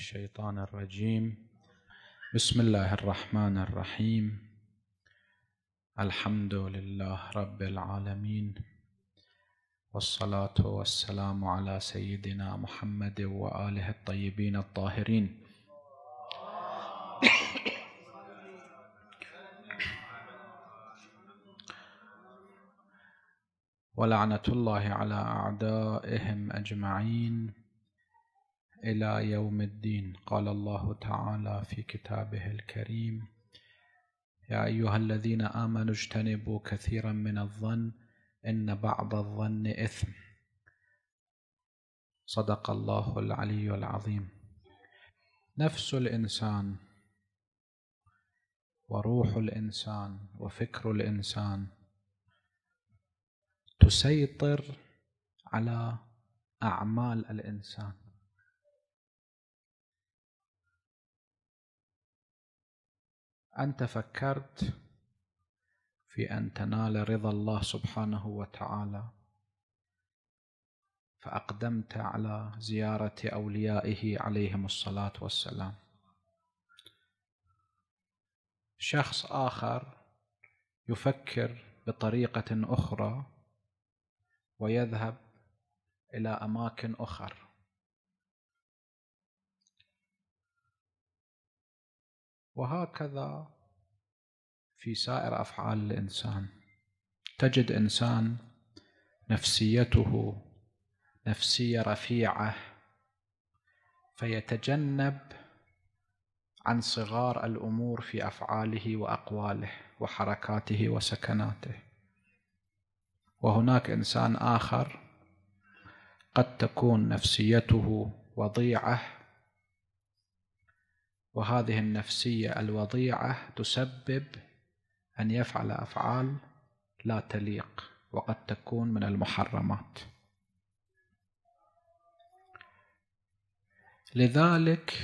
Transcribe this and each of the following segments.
الشيطان الرجيم بسم الله الرحمن الرحيم الحمد لله رب العالمين والصلاة والسلام على سيدنا محمد وآله الطيبين الطاهرين ولعنة الله على أعدائهم أجمعين إلى يوم الدين قال الله تعالى في كتابه الكريم يا أيها الذين آمنوا اجتنبوا كثيرا من الظن إن بعض الظن إثم صدق الله العلي العظيم نفس الإنسان وروح الإنسان وفكر الإنسان تسيطر على أعمال الإنسان أنت فكرت في أن تنال رضا الله سبحانه وتعالى فأقدمت على زيارة أوليائه عليهم الصلاة والسلام شخص آخر يفكر بطريقة أخرى ويذهب إلى أماكن أخر وهكذا في سائر افعال الانسان تجد انسان نفسيته نفسيه رفيعه فيتجنب عن صغار الامور في افعاله واقواله وحركاته وسكناته وهناك انسان اخر قد تكون نفسيته وضيعه وهذه النفسية الوضيعة تسبب أن يفعل أفعال لا تليق وقد تكون من المحرمات لذلك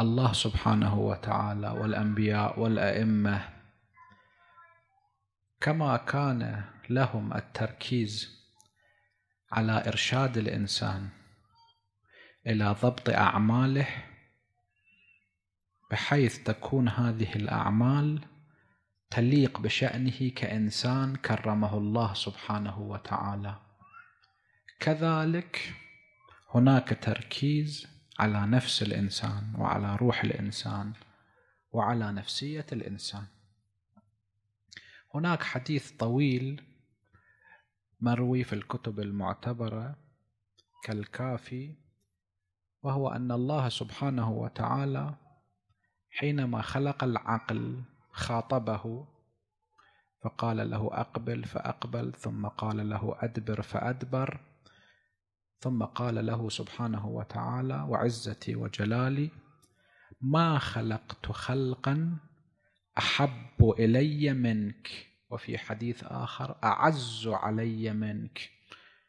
الله سبحانه وتعالى والأنبياء والأئمة كما كان لهم التركيز على إرشاد الإنسان إلى ضبط أعماله بحيث تكون هذه الأعمال تليق بشأنه كإنسان كرمه الله سبحانه وتعالى كذلك هناك تركيز على نفس الإنسان وعلى روح الإنسان وعلى نفسية الإنسان هناك حديث طويل مروي في الكتب المعتبرة كالكافي وهو أن الله سبحانه وتعالى حينما خلق العقل خاطبه فقال له اقبل فاقبل ثم قال له ادبر فادبر ثم قال له سبحانه وتعالى وعزتي وجلالي ما خلقت خلقا احب الي منك وفي حديث اخر اعز علي منك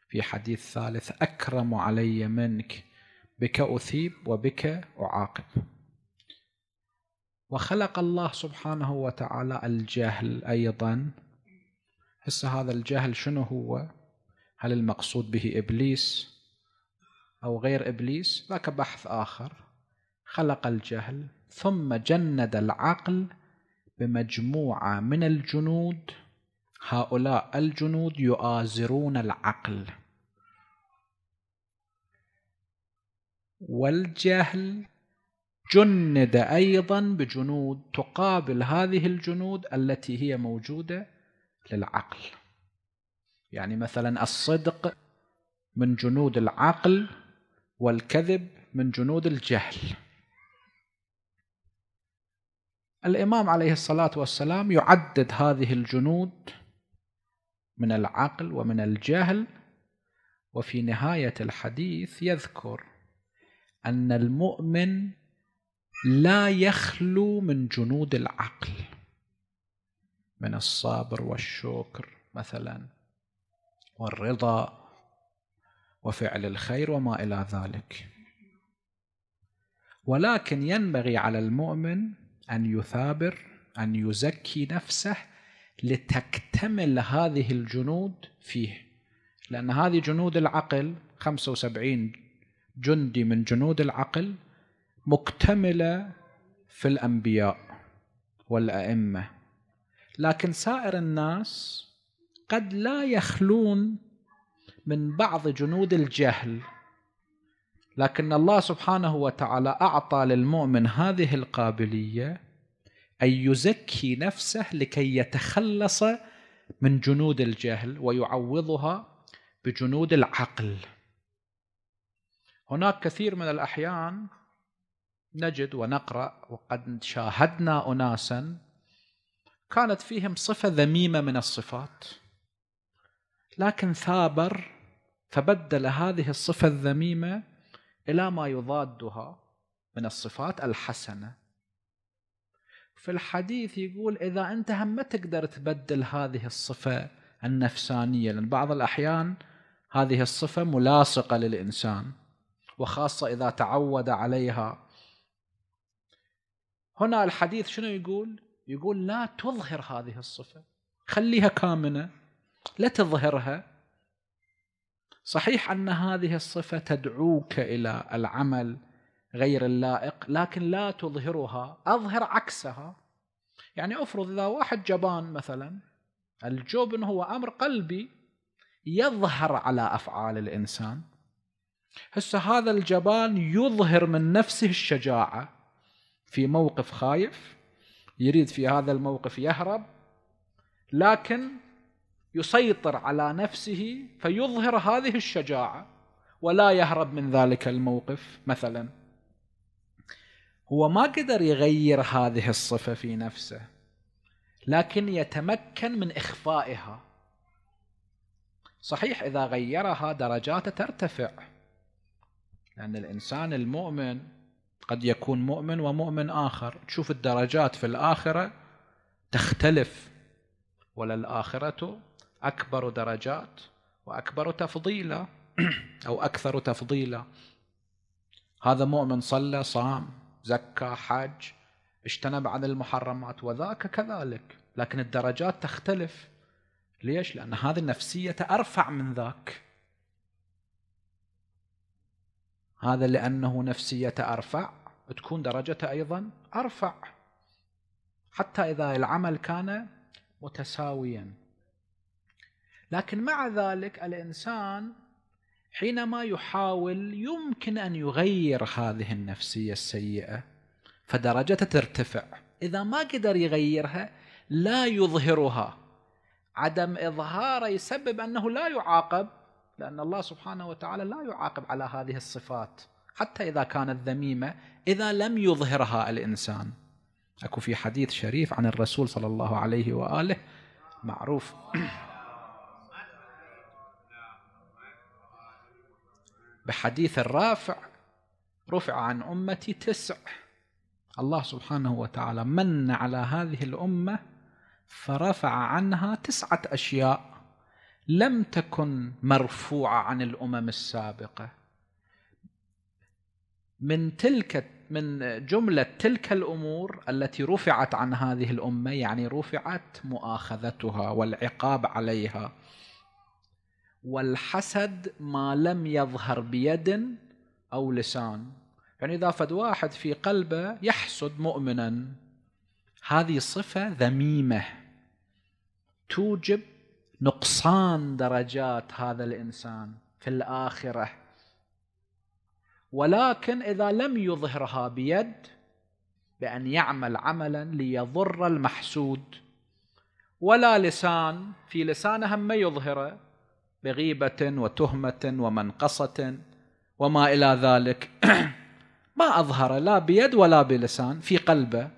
في حديث ثالث اكرم علي منك بك اثيب وبك اعاقب وخلق الله سبحانه وتعالى الجهل أيضا هسه هذا الجهل شنو هو هل المقصود به إبليس أو غير إبليس ذاك بحث آخر خلق الجهل ثم جند العقل بمجموعة من الجنود هؤلاء الجنود يؤازرون العقل والجهل جند أيضا بجنود تقابل هذه الجنود التي هي موجودة للعقل يعني مثلا الصدق من جنود العقل والكذب من جنود الجهل الإمام عليه الصلاة والسلام يعدد هذه الجنود من العقل ومن الجهل وفي نهاية الحديث يذكر أن المؤمن لا يخلو من جنود العقل من الصبر والشكر مثلا والرضا وفعل الخير وما الى ذلك ولكن ينبغي على المؤمن ان يثابر ان يزكي نفسه لتكتمل هذه الجنود فيه لان هذه جنود العقل 75 جندي من جنود العقل مكتمله في الانبياء والائمه لكن سائر الناس قد لا يخلون من بعض جنود الجهل لكن الله سبحانه وتعالى اعطى للمؤمن هذه القابليه ان يزكي نفسه لكي يتخلص من جنود الجهل ويعوضها بجنود العقل هناك كثير من الاحيان نجد ونقرا وقد شاهدنا اناسا كانت فيهم صفه ذميمه من الصفات لكن ثابر فبدل هذه الصفه الذميمه الى ما يضادها من الصفات الحسنه في الحديث يقول اذا انت هم ما تقدر تبدل هذه الصفه النفسانيه لان بعض الاحيان هذه الصفه ملاصقه للانسان وخاصه اذا تعود عليها هنا الحديث شنو يقول يقول لا تظهر هذه الصفة خليها كامنة لا تظهرها صحيح أن هذه الصفة تدعوك إلى العمل غير اللائق لكن لا تظهرها أظهر عكسها يعني أفرض إذا واحد جبان مثلا الجبن هو أمر قلبي يظهر على أفعال الإنسان هسه هذا الجبان يظهر من نفسه الشجاعة في موقف خايف يريد في هذا الموقف يهرب لكن يسيطر على نفسه فيظهر هذه الشجاعه ولا يهرب من ذلك الموقف مثلا هو ما قدر يغير هذه الصفه في نفسه لكن يتمكن من اخفائها صحيح اذا غيرها درجاته ترتفع لان الانسان المؤمن قد يكون مؤمن ومؤمن آخر تشوف الدرجات في الآخرة تختلف وللآخرة أكبر درجات وأكبر تفضيلا أو أكثر تفضيلا هذا مؤمن صلى صام زكى حج اجتنب عن المحرمات وذاك كذلك لكن الدرجات تختلف ليش؟ لأن هذه النفسية أرفع من ذاك هذا لأنه نفسيته أرفع تكون درجته أيضا أرفع حتى إذا العمل كان متساويا لكن مع ذلك الإنسان حينما يحاول يمكن أن يغير هذه النفسية السيئة فدرجته ترتفع إذا ما قدر يغيرها لا يظهرها عدم إظهاره يسبب أنه لا يعاقب لأن الله سبحانه وتعالى لا يعاقب على هذه الصفات حتى إذا كانت ذميمة إذا لم يظهرها الإنسان أكو في حديث شريف عن الرسول صلى الله عليه وآله معروف بحديث الرافع رفع عن أمتي تسع الله سبحانه وتعالى من على هذه الأمة فرفع عنها تسعة أشياء لم تكن مرفوعه عن الامم السابقه من تلك من جمله تلك الامور التي رفعت عن هذه الامه يعني رفعت مؤاخذتها والعقاب عليها والحسد ما لم يظهر بيد او لسان يعني اذا فد واحد في قلبه يحسد مؤمنا هذه صفه ذميمه توجب نقصان درجات هذا الانسان في الاخره ولكن اذا لم يظهرها بيد بان يعمل عملا ليضر المحسود ولا لسان في لسانه ما يظهره بغيبه وتهمه ومنقصه وما الى ذلك ما اظهر لا بيد ولا بلسان في قلبه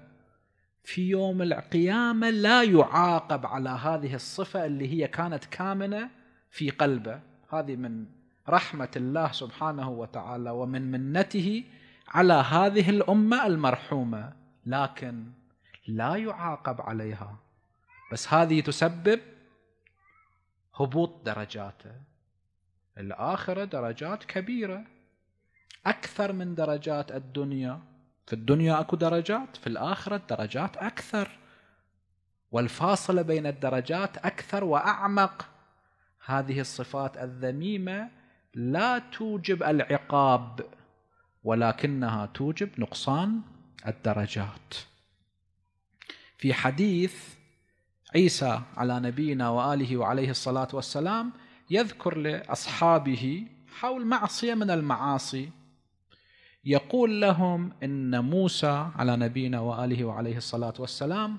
في يوم القيامة لا يعاقب على هذه الصفة اللي هي كانت كامنة في قلبه هذه من رحمة الله سبحانه وتعالى ومن منته على هذه الأمة المرحومة لكن لا يعاقب عليها بس هذه تسبب هبوط درجاته الآخرة درجات كبيرة أكثر من درجات الدنيا في الدنيا اكو درجات في الاخره درجات اكثر والفاصله بين الدرجات اكثر واعمق هذه الصفات الذميمه لا توجب العقاب ولكنها توجب نقصان الدرجات في حديث عيسى على نبينا واله وعليه الصلاه والسلام يذكر لاصحابه حول معصيه من المعاصي يقول لهم ان موسى على نبينا واله وعليه الصلاه والسلام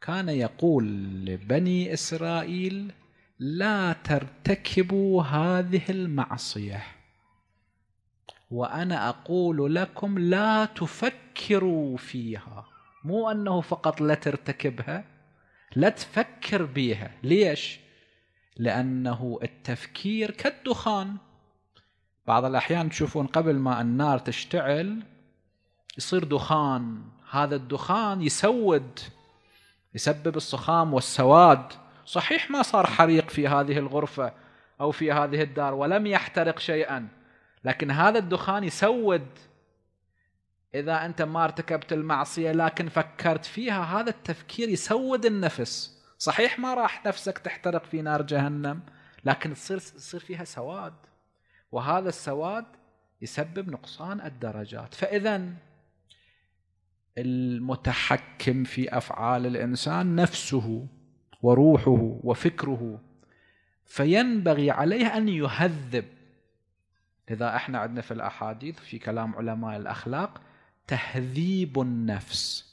كان يقول لبني اسرائيل لا ترتكبوا هذه المعصيه وانا اقول لكم لا تفكروا فيها مو انه فقط لا ترتكبها لا تفكر بها ليش لانه التفكير كالدخان بعض الأحيان تشوفون قبل ما النار تشتعل يصير دخان هذا الدخان يسود يسبب الصخام والسواد صحيح ما صار حريق في هذه الغرفة أو في هذه الدار ولم يحترق شيئا لكن هذا الدخان يسود إذا أنت ما ارتكبت المعصية لكن فكرت فيها هذا التفكير يسود النفس صحيح ما راح نفسك تحترق في نار جهنم لكن تصير فيها سواد وهذا السواد يسبب نقصان الدرجات فإذا المتحكم في أفعال الإنسان نفسه وروحه وفكره فينبغي عليه أن يهذب لذا احنا عندنا في الأحاديث في كلام علماء الأخلاق تهذيب النفس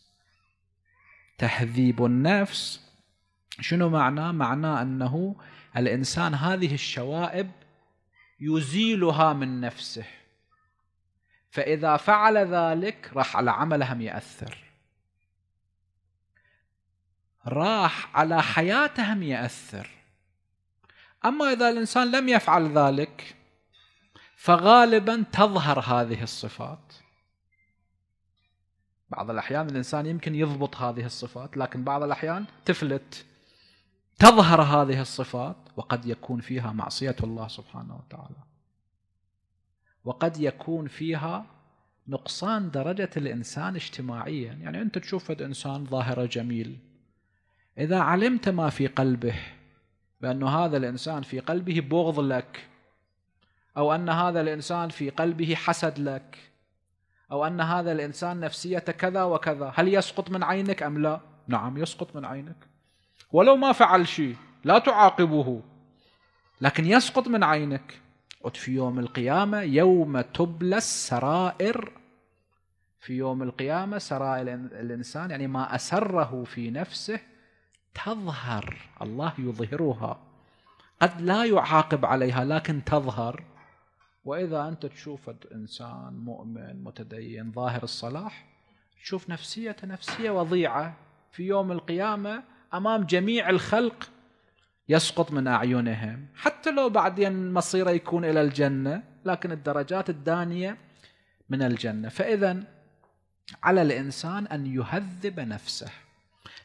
تهذيب النفس شنو معناه؟ معناه أنه الإنسان هذه الشوائب يزيلها من نفسه فإذا فعل ذلك راح على عملهم يأثر راح على حياتهم يأثر أما إذا الإنسان لم يفعل ذلك فغالبا تظهر هذه الصفات بعض الأحيان الإنسان يمكن يضبط هذه الصفات لكن بعض الأحيان تفلت تظهر هذه الصفات وقد يكون فيها معصية الله سبحانه وتعالى وقد يكون فيها نقصان درجة الإنسان اجتماعيا يعني أنت تشوف إنسان ظاهرة جميل إذا علمت ما في قلبه بأن هذا الإنسان في قلبه بغض لك أو أن هذا الإنسان في قلبه حسد لك أو أن هذا الإنسان نفسيته كذا وكذا هل يسقط من عينك أم لا؟ نعم يسقط من عينك ولو ما فعل شيء لا تعاقبه لكن يسقط من عينك قد في يوم القيامة يوم تبلى السرائر في يوم القيامة سرائر الإنسان يعني ما أسره في نفسه تظهر الله يظهرها قد لا يعاقب عليها لكن تظهر وإذا أنت تشوف إنسان مؤمن متدين ظاهر الصلاح تشوف نفسية نفسية وضيعة في يوم القيامة امام جميع الخلق يسقط من اعينهم حتى لو بعدين مصيره يكون الى الجنه لكن الدرجات الدانيه من الجنه فاذا على الانسان ان يهذب نفسه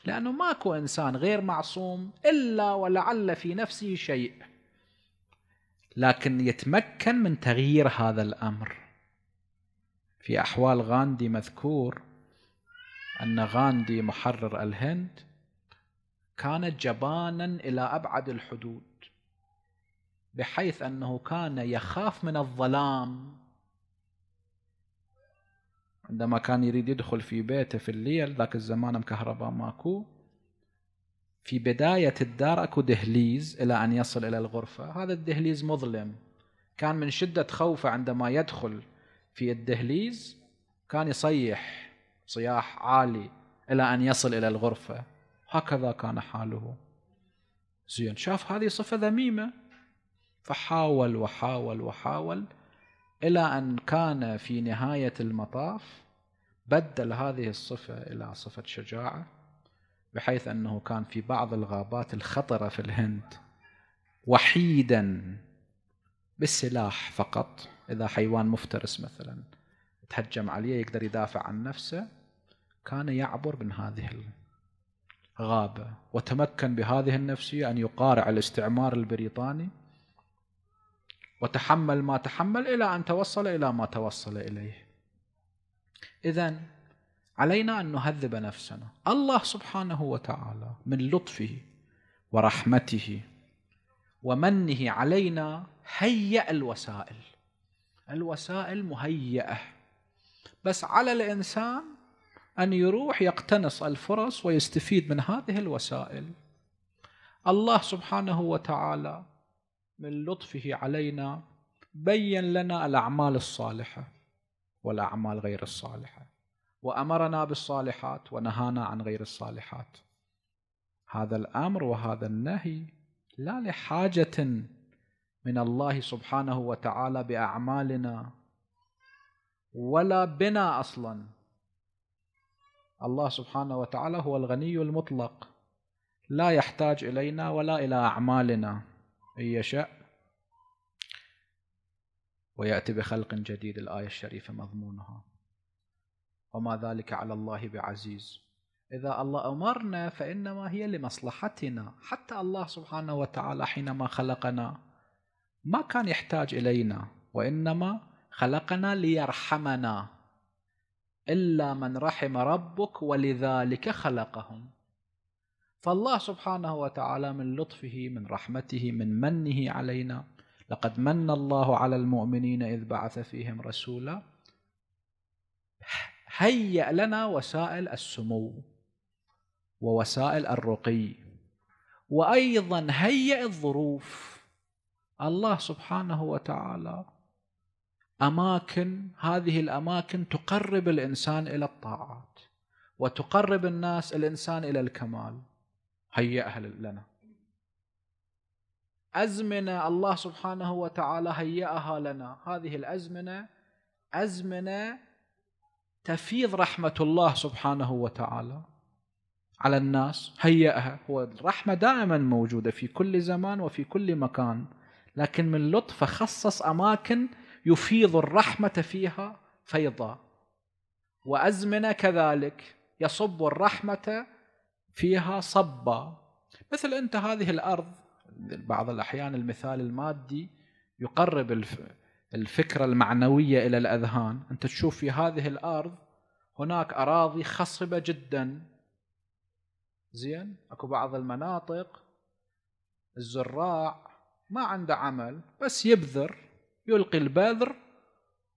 لانه ماكو انسان غير معصوم الا ولعل في نفسه شيء لكن يتمكن من تغيير هذا الامر في احوال غاندي مذكور ان غاندي محرر الهند كان جبانا إلى أبعد الحدود بحيث أنه كان يخاف من الظلام عندما كان يريد يدخل في بيته في الليل ذاك الزمان مكهرباء ماكو في بداية الدار اكو دهليز إلى أن يصل إلى الغرفة هذا الدهليز مظلم كان من شدة خوفه عندما يدخل في الدهليز كان يصيح صياح عالي إلى أن يصل إلى الغرفة هكذا كان حاله زين شاف هذه صفة ذميمة فحاول وحاول وحاول إلى أن كان في نهاية المطاف بدل هذه الصفة إلى صفة شجاعة بحيث أنه كان في بعض الغابات الخطرة في الهند وحيدا بالسلاح فقط إذا حيوان مفترس مثلا تهجم عليه يقدر يدافع عن نفسه كان يعبر من هذه غابة وتمكن بهذه النفسية أن يقارع الاستعمار البريطاني وتحمل ما تحمل إلى أن توصل إلى ما توصل إليه إذا علينا أن نهذب نفسنا الله سبحانه وتعالى من لطفه ورحمته ومنه علينا هيأ الوسائل الوسائل مهيئة بس على الإنسان أن يروح يقتنص الفرص ويستفيد من هذه الوسائل الله سبحانه وتعالى من لطفه علينا بين لنا الأعمال الصالحة والأعمال غير الصالحة وأمرنا بالصالحات ونهانا عن غير الصالحات هذا الأمر وهذا النهي لا لحاجة من الله سبحانه وتعالى بأعمالنا ولا بنا أصلاً الله سبحانه وتعالى هو الغني المطلق لا يحتاج إلينا ولا إلى أعمالنا إن يشاء ويأتي بخلق جديد الآية الشريفة مضمونها وما ذلك على الله بعزيز إذا الله أمرنا فإنما هي لمصلحتنا حتى الله سبحانه وتعالى حينما خلقنا ما كان يحتاج إلينا وإنما خلقنا ليرحمنا إلا من رحم ربك ولذلك خلقهم فالله سبحانه وتعالى من لطفه من رحمته من منه علينا لقد من الله على المؤمنين إذ بعث فيهم رسولا هيأ لنا وسائل السمو ووسائل الرقي وأيضا هيأ الظروف الله سبحانه وتعالى اماكن هذه الاماكن تقرب الانسان الى الطاعات وتقرب الناس الانسان الى الكمال هيئها لنا ازمنه الله سبحانه وتعالى هيئها لنا هذه الازمنه ازمنه تفيض رحمه الله سبحانه وتعالى على الناس هيئها هو الرحمه دائما موجوده في كل زمان وفي كل مكان لكن من لطفه خصص اماكن يفيض الرحمة فيها فيضا وأزمنة كذلك يصب الرحمة فيها صبا مثل أنت هذه الأرض بعض الأحيان المثال المادي يقرب الفكرة المعنوية إلى الأذهان أنت تشوف في هذه الأرض هناك أراضي خصبة جدا زين أكو بعض المناطق الزراع ما عنده عمل بس يبذر يلقي البذر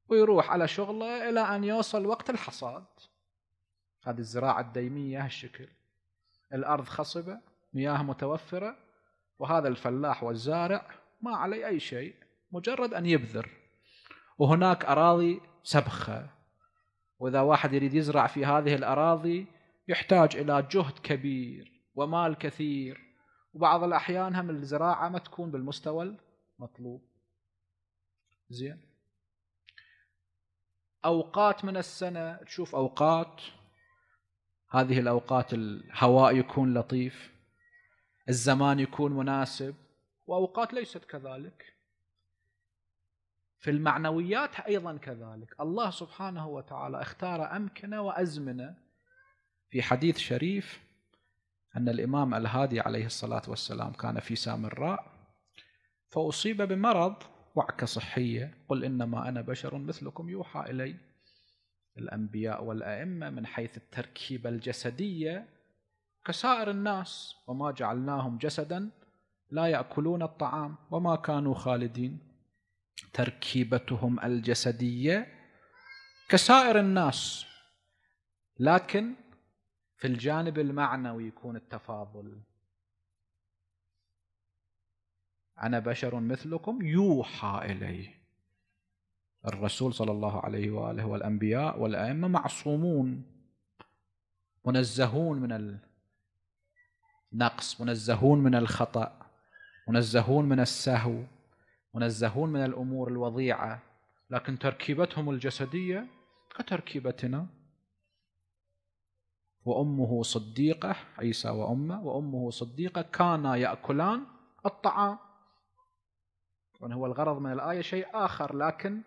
ويروح على شغله إلى أن يوصل وقت الحصاد هذه الزراعة الديمية هالشكل الأرض خصبة مياه متوفرة وهذا الفلاح والزارع ما عليه أي شيء مجرد أن يبذر وهناك أراضي سبخة وإذا واحد يريد يزرع في هذه الأراضي يحتاج إلى جهد كبير ومال كثير وبعض الأحيان هم الزراعة ما تكون بالمستوى المطلوب زين اوقات من السنه تشوف اوقات هذه الاوقات الهواء يكون لطيف الزمان يكون مناسب واوقات ليست كذلك في المعنويات ايضا كذلك الله سبحانه وتعالى اختار امكنه وازمنه في حديث شريف ان الامام الهادي عليه الصلاه والسلام كان في سامراء فاصيب بمرض وعكة صحية قل إنما أنا بشر مثلكم يوحى إلي الأنبياء والأئمة من حيث التركيبة الجسدية كسائر الناس وما جعلناهم جسدا لا يأكلون الطعام وما كانوا خالدين تركيبتهم الجسدية كسائر الناس لكن في الجانب المعنوي يكون التفاضل أنا بشر مثلكم يوحى إلي الرسول صلى الله عليه وآله والأنبياء والأئمة معصومون منزهون من النقص منزهون من الخطأ منزهون من السهو منزهون من الأمور الوضيعة لكن تركيبتهم الجسدية كتركيبتنا وأمه صديقة عيسى وأمه وأمه صديقة كانا يأكلان الطعام طبعا يعني هو الغرض من الآية شيء آخر لكن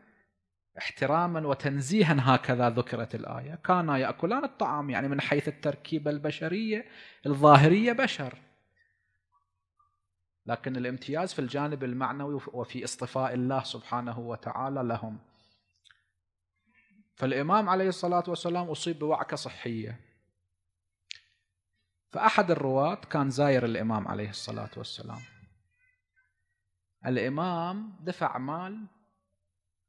احتراما وتنزيها هكذا ذكرت الآية كانا يأكلان الطعام يعني من حيث التركيبة البشرية الظاهرية بشر لكن الامتياز في الجانب المعنوي وفي اصطفاء الله سبحانه وتعالى لهم فالإمام عليه الصلاة والسلام أصيب بوعكة صحية فأحد الرواة كان زاير الإمام عليه الصلاة والسلام الإمام دفع مال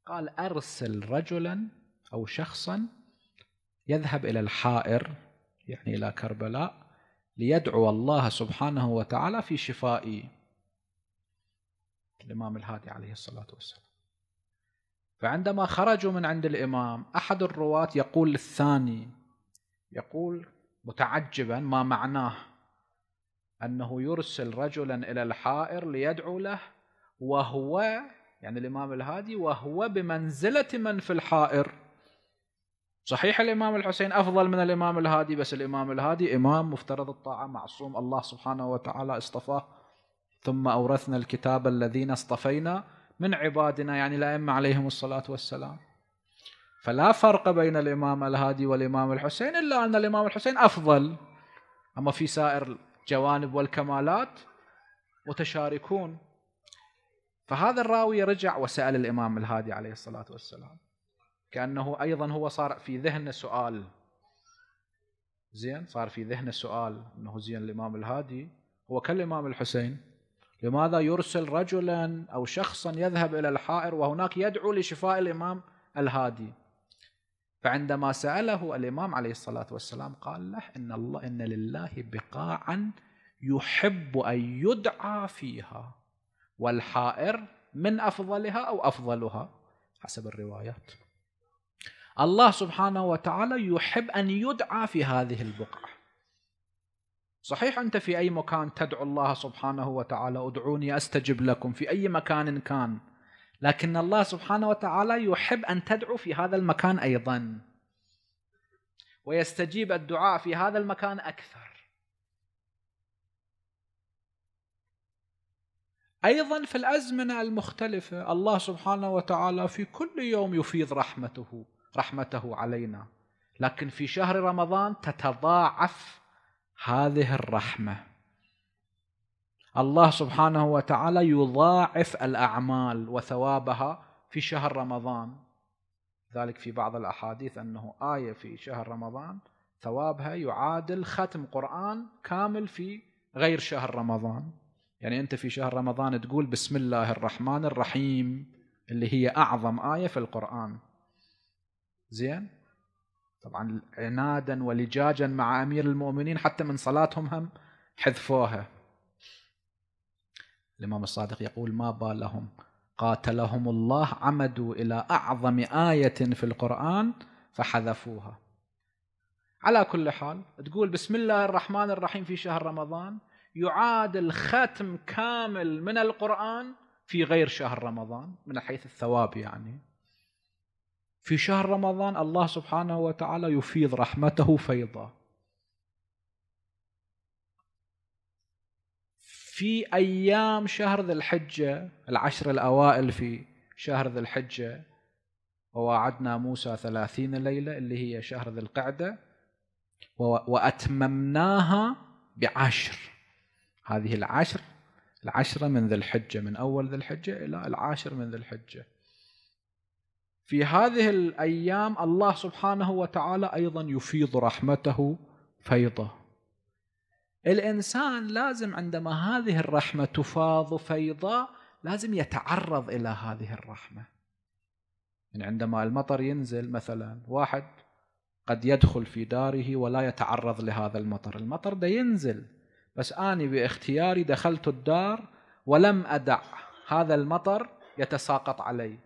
قال أرسل رجلا أو شخصا يذهب إلى الحائر يعني إلى كربلاء ليدعو الله سبحانه وتعالى في شفاء الإمام الهادي عليه الصلاة والسلام فعندما خرجوا من عند الإمام أحد الرواة يقول للثاني يقول متعجبا ما معناه أنه يرسل رجلا إلى الحائر ليدعو له وهو يعني الإمام الهادي وهو بمنزلة من في الحائر صحيح الإمام الحسين أفضل من الإمام الهادي بس الإمام الهادي إمام مفترض الطاعة معصوم الله سبحانه وتعالى اصطفاه ثم أورثنا الكتاب الذين اصطفينا من عبادنا يعني الأئمة عليهم الصلاة والسلام فلا فرق بين الإمام الهادي والإمام الحسين إلا أن الإمام الحسين أفضل أما في سائر الجوانب والكمالات متشاركون فهذا الراوي رجع وسأل الإمام الهادي عليه الصلاة والسلام كأنه أيضا هو صار في ذهنه سؤال زين صار في ذهنه سؤال أنه زين الإمام الهادي هو كالإمام الحسين لماذا يرسل رجلا أو شخصا يذهب إلى الحائر وهناك يدعو لشفاء الإمام الهادي فعندما سأله الإمام عليه الصلاة والسلام قال له إن, الله إن لله بقاعا يحب أن يدعى فيها والحائر من افضلها او افضلها حسب الروايات الله سبحانه وتعالى يحب ان يدعى في هذه البقعه صحيح انت في اي مكان تدعو الله سبحانه وتعالى ادعوني استجب لكم في اي مكان كان لكن الله سبحانه وتعالى يحب ان تدعو في هذا المكان ايضا ويستجيب الدعاء في هذا المكان اكثر ايضا في الازمنه المختلفه الله سبحانه وتعالى في كل يوم يفيض رحمته رحمته علينا لكن في شهر رمضان تتضاعف هذه الرحمه الله سبحانه وتعالى يضاعف الاعمال وثوابها في شهر رمضان ذلك في بعض الاحاديث انه ايه في شهر رمضان ثوابها يعادل ختم قران كامل في غير شهر رمضان يعني أنت في شهر رمضان تقول بسم الله الرحمن الرحيم اللي هي أعظم آية في القرآن زين طبعا عنادا ولجاجا مع أمير المؤمنين حتى من صلاتهم هم حذفوها الإمام الصادق يقول ما بالهم قاتلهم الله عمدوا إلى أعظم آية في القرآن فحذفوها على كل حال تقول بسم الله الرحمن الرحيم في شهر رمضان يعادل ختم كامل من القرآن في غير شهر رمضان من حيث الثواب يعني في شهر رمضان الله سبحانه وتعالى يفيض رحمته فيضا في أيام شهر ذي الحجة العشر الأوائل في شهر ذي الحجة وواعدنا موسى ثلاثين ليلة اللي هي شهر ذي القعدة وأتممناها بعشر هذه العشر العشرة من ذي الحجة من أول ذي الحجة إلى العاشر من ذي الحجة في هذه الأيام الله سبحانه وتعالى أيضا يفيض رحمته فيضه الإنسان لازم عندما هذه الرحمة تفاض فيضا لازم يتعرض إلى هذه الرحمة يعني عندما المطر ينزل مثلا واحد قد يدخل في داره ولا يتعرض لهذا المطر المطر ده ينزل بس أنا باختياري دخلت الدار ولم أدع هذا المطر يتساقط علي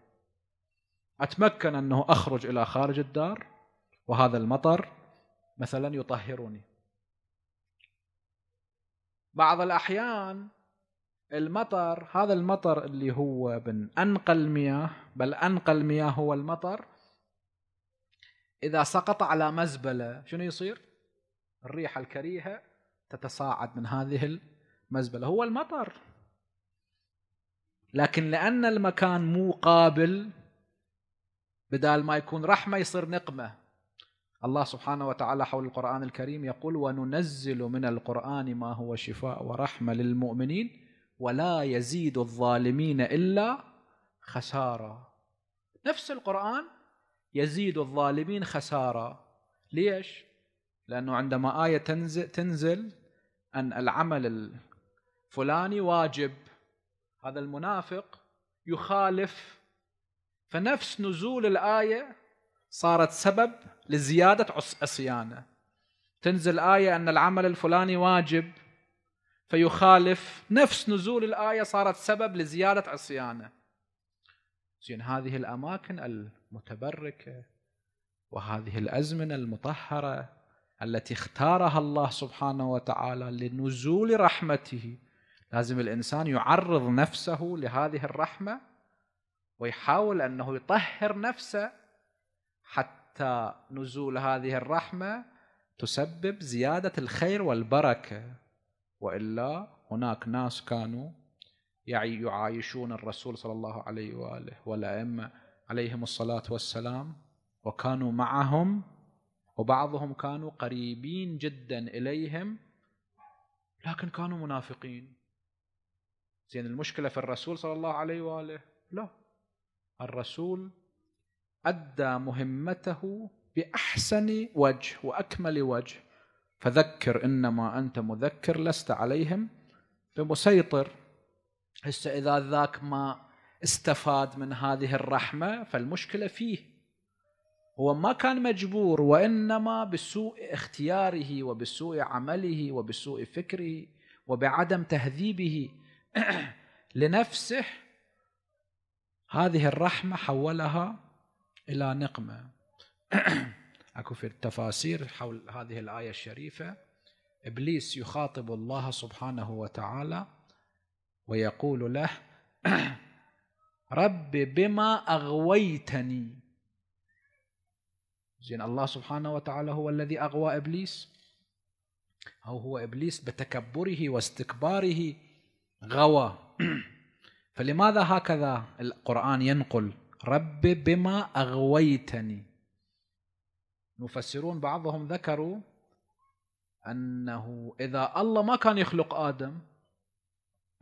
أتمكن أنه أخرج إلى خارج الدار وهذا المطر مثلا يطهرني بعض الأحيان المطر هذا المطر اللي هو من أنقى المياه بل أنقى المياه هو المطر إذا سقط على مزبلة شنو يصير؟ الريحة الكريهة تتصاعد من هذه المزبله هو المطر لكن لان المكان مو قابل بدال ما يكون رحمه يصير نقمه الله سبحانه وتعالى حول القران الكريم يقول وننزل من القران ما هو شفاء ورحمه للمؤمنين ولا يزيد الظالمين الا خساره نفس القران يزيد الظالمين خساره ليش لأنه عندما آية تنزل, تنزل أن العمل الفلاني واجب هذا المنافق يخالف فنفس نزول الآية صارت سبب لزيادة عصيانه تنزل آية أن العمل الفلاني واجب فيخالف نفس نزول الآية صارت سبب لزيادة عصيانه زين هذه الأماكن المتبركة وهذه الأزمنة المطهرة التي اختارها الله سبحانه وتعالى لنزول رحمته لازم الانسان يعرض نفسه لهذه الرحمه ويحاول انه يطهر نفسه حتى نزول هذه الرحمه تسبب زياده الخير والبركه والا هناك ناس كانوا يعايشون الرسول صلى الله عليه واله والائمه عليهم الصلاه والسلام وكانوا معهم وبعضهم كانوا قريبين جدا إليهم لكن كانوا منافقين زين المشكلة في الرسول صلى الله عليه وآله لا الرسول أدى مهمته بأحسن وجه وأكمل وجه فذكر إنما أنت مذكر لست عليهم بمسيطر هسه إذا ذاك ما استفاد من هذه الرحمة فالمشكلة فيه هو ما كان مجبور وانما بسوء اختياره وبسوء عمله وبسوء فكره وبعدم تهذيبه لنفسه هذه الرحمه حولها الى نقمه اكو في التفاسير حول هذه الايه الشريفه ابليس يخاطب الله سبحانه وتعالى ويقول له رب بما اغويتني زين الله سبحانه وتعالى هو الذي أغوى إبليس أو هو إبليس بتكبره واستكباره غوى فلماذا هكذا القرآن ينقل رب بما أغويتني مفسرون بعضهم ذكروا أنه إذا الله ما كان يخلق آدم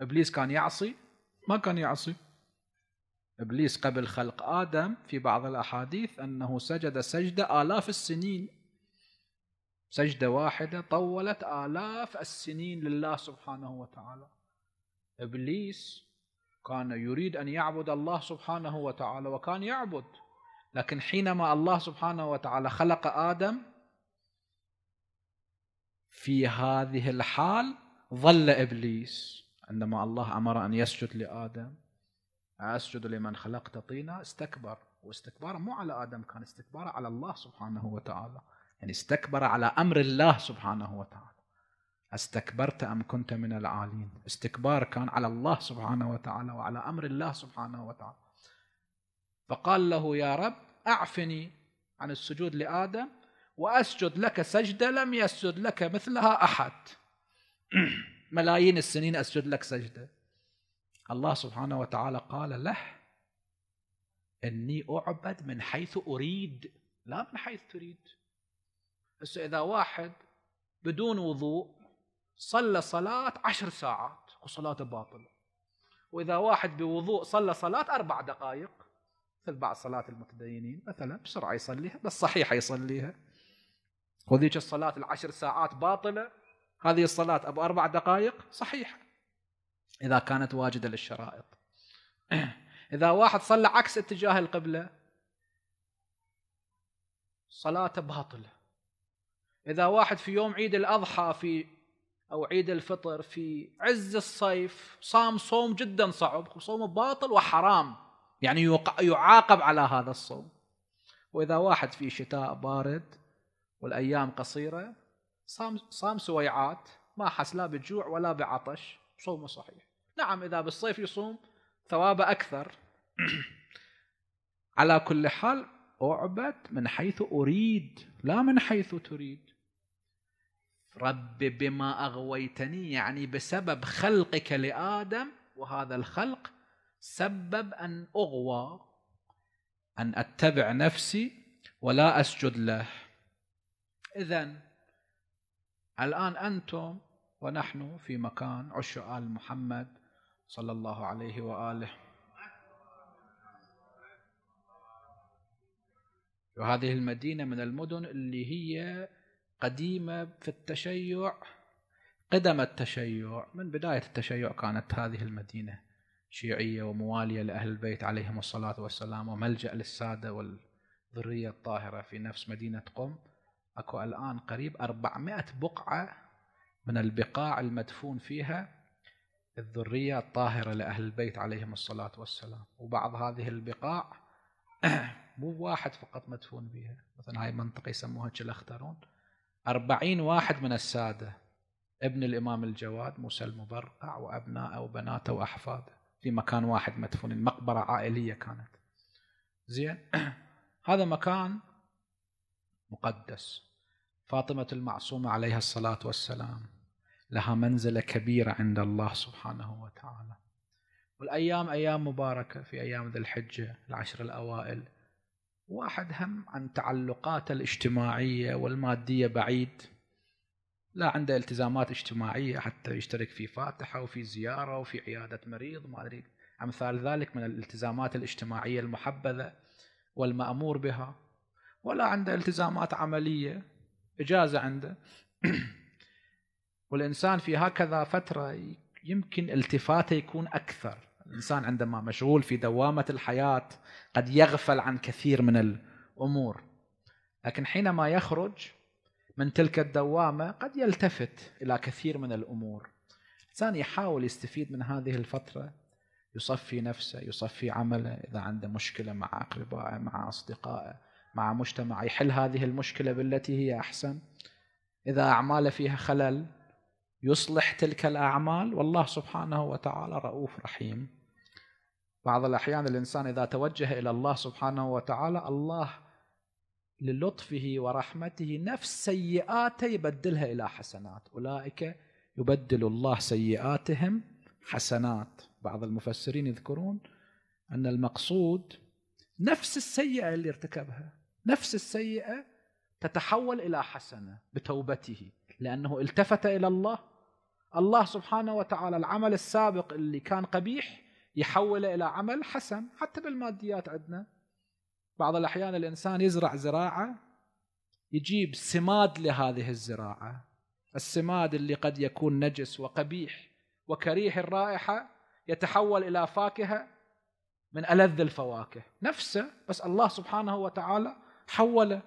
إبليس كان يعصي ما كان يعصي إبليس قبل خلق آدم في بعض الأحاديث أنه سجد سجدة آلاف السنين سجدة واحدة طولت آلاف السنين لله سبحانه وتعالى إبليس كان يريد أن يعبد الله سبحانه وتعالى وكان يعبد لكن حينما الله سبحانه وتعالى خلق آدم في هذه الحال ظل إبليس عندما الله أمر أن يسجد لآدم أسجد لمن خلقت طينا استكبر واستكباره مو على آدم كان استكباره على الله سبحانه وتعالى يعني استكبر على أمر الله سبحانه وتعالى استكبرت أم كنت من العالين استكبار كان على الله سبحانه وتعالى وعلى أمر الله سبحانه وتعالى فقال له يا رب أعفني عن السجود لآدم وأسجد لك سجدة لم يسجد لك مثلها أحد ملايين السنين أسجد لك سجدة الله سبحانه وتعالى قال له اني اعبد من حيث اريد لا من حيث تريد هسه اذا واحد بدون وضوء صلى صلاه عشر ساعات وصلاته باطله واذا واحد بوضوء صلى صلاه اربع دقائق مثل بعض صلاه المتدينين مثلا بسرعه يصليها بس صحيحه يصليها وذيك الصلاه العشر ساعات باطله هذه الصلاه ابو اربع دقائق صحيحه إذا كانت واجدة للشرائط إذا واحد صلى عكس اتجاه القبلة صلاته باطلة إذا واحد في يوم عيد الأضحى في أو عيد الفطر في عز الصيف صام صوم جدا صعب صوم باطل وحرام يعني يعاقب على هذا الصوم وإذا واحد في شتاء بارد والأيام قصيرة صام, صام سويعات ما حس لا بجوع ولا بعطش صومه صحيح نعم إذا بالصيف يصوم ثوابه أكثر على كل حال أعبد من حيث أريد لا من حيث تريد رب بما أغويتني يعني بسبب خلقك لآدم وهذا الخلق سبب أن أغوى أن أتبع نفسي ولا أسجد له إذا الآن أنتم ونحن في مكان عشاء محمد صلى الله عليه واله وهذه المدينه من المدن اللي هي قديمه في التشيع قدم التشيع من بدايه التشيع كانت هذه المدينه شيعيه ومواليه لاهل البيت عليهم الصلاه والسلام وملجا للساده والذريه الطاهره في نفس مدينه قم اكو الان قريب 400 بقعه من البقاع المدفون فيها الذرية الطاهرة لأهل البيت عليهم الصلاة والسلام وبعض هذه البقاع مو واحد فقط مدفون بها مثلا هاي منطقة يسموها تشلخترون أربعين واحد من السادة ابن الإمام الجواد موسى المبرقع وأبناءه وبناته وأحفاده في مكان واحد مدفون مقبرة عائلية كانت زين هذا مكان مقدس فاطمة المعصومة عليها الصلاة والسلام لها منزلة كبيرة عند الله سبحانه وتعالى والأيام أيام مباركة في أيام ذي الحجة العشر الأوائل واحد هم عن تعلقاته الاجتماعية والمادية بعيد لا عنده التزامات اجتماعية حتى يشترك في فاتحة وفي زيارة وفي عيادة مريض ما أدري أمثال ذلك من الالتزامات الاجتماعية المحبذة والمأمور بها ولا عنده التزامات عملية إجازة عنده والإنسان في هكذا فترة يمكن التفاته يكون أكثر الإنسان عندما مشغول في دوامة الحياة قد يغفل عن كثير من الأمور لكن حينما يخرج من تلك الدوامة قد يلتفت إلى كثير من الأمور الإنسان يحاول يستفيد من هذه الفترة يصفي نفسه يصفي عمله إذا عنده مشكلة مع أقربائه مع أصدقائه مع مجتمع يحل هذه المشكلة بالتي هي أحسن إذا أعماله فيها خلل يصلح تلك الأعمال والله سبحانه وتعالى رؤوف رحيم بعض الأحيان الإنسان إذا توجه إلى الله سبحانه وتعالى الله للطفه ورحمته نفس سيئاته يبدلها إلى حسنات أولئك يبدل الله سيئاتهم حسنات بعض المفسرين يذكرون أن المقصود نفس السيئة اللي ارتكبها نفس السيئة تتحول الى حسنه بتوبته لانه التفت الى الله الله سبحانه وتعالى العمل السابق اللي كان قبيح يحوله الى عمل حسن حتى بالماديات عندنا بعض الاحيان الانسان يزرع زراعه يجيب سماد لهذه الزراعه السماد اللي قد يكون نجس وقبيح وكريه الرائحه يتحول الى فاكهه من الذ الفواكه نفسه بس الله سبحانه وتعالى حوله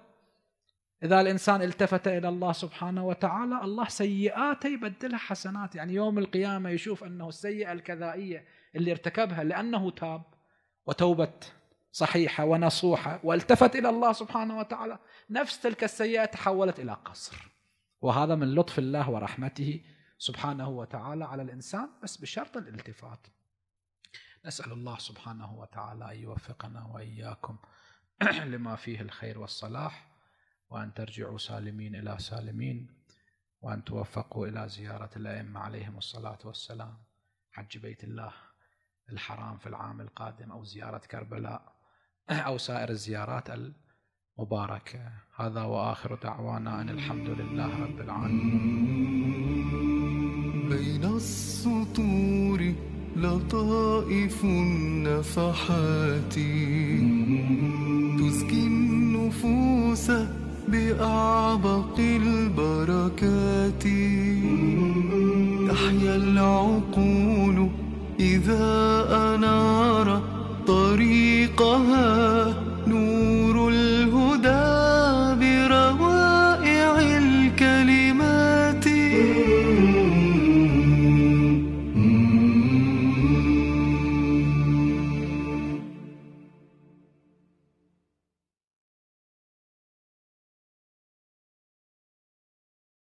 إذا الإنسان التفت إلى الله سبحانه وتعالى الله سيئاته يبدلها حسنات يعني يوم القيامة يشوف أنه السيئة الكذائية اللي ارتكبها لأنه تاب وتوبة صحيحة ونصوحة والتفت إلى الله سبحانه وتعالى نفس تلك السيئة تحولت إلى قصر وهذا من لطف الله ورحمته سبحانه وتعالى على الإنسان بس بشرط الالتفات نسأل الله سبحانه وتعالى أن يوفقنا وإياكم لما فيه الخير والصلاح وأن ترجعوا سالمين إلى سالمين وأن توفقوا إلى زيارة الأئمة عليهم الصلاة والسلام حج بيت الله الحرام في العام القادم أو زيارة كربلاء أو سائر الزيارات المباركة هذا وآخر دعوانا أن الحمد لله رب العالمين بين السطور لطائف النفحات تزكي النفوس بأعمق البركات تحيا العقول إذا أنار طريقها